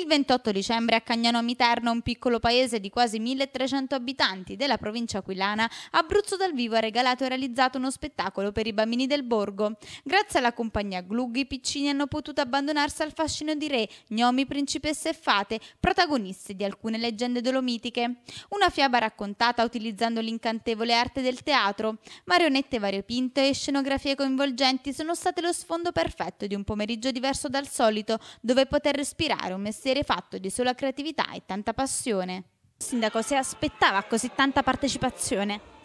Il 28 dicembre a Cagnano Miterno, un piccolo paese di quasi 1300 abitanti della provincia aquilana, Abruzzo dal vivo ha regalato e realizzato uno spettacolo per i bambini del borgo. Grazie alla compagnia Glug i piccini hanno potuto abbandonarsi al fascino di re, gnomi, principesse e fate, protagonisti di alcune leggende dolomitiche. Una fiaba raccontata utilizzando l'incantevole arte del teatro. Marionette variopinte e scenografie coinvolgenti sono state lo sfondo perfetto di un pomeriggio diverso dal solito, dove poter respirare un messaggio mestiere fatto di sola creatività e tanta passione. Sindaco, si aspettava così tanta partecipazione?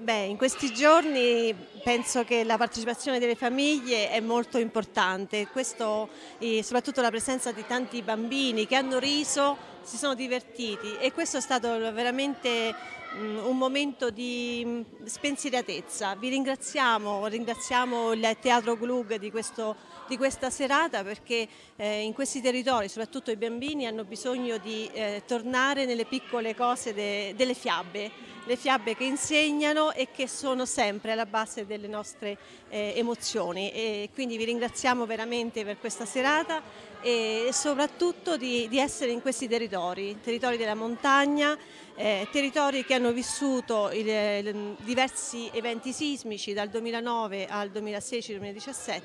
Beh, in questi giorni penso che la partecipazione delle famiglie è molto importante, Questo, eh, soprattutto la presenza di tanti bambini che hanno riso si sono divertiti e questo è stato veramente mm, un momento di mm, spensieratezza. Vi ringraziamo, ringraziamo il Teatro Glug di, questo, di questa serata perché eh, in questi territori, soprattutto i bambini, hanno bisogno di eh, tornare nelle piccole cose de, delle fiabe, le fiabe che insegnano e che sono sempre alla base del delle nostre eh, emozioni e quindi vi ringraziamo veramente per questa serata e soprattutto di, di essere in questi territori, territori della montagna, eh, territori che hanno vissuto il, il, diversi eventi sismici dal 2009 al 2016-2017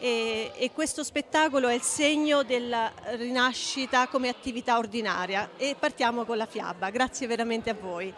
e, e, questo spettacolo è il segno della rinascita come attività ordinaria e partiamo con la fiaba, grazie veramente a voi.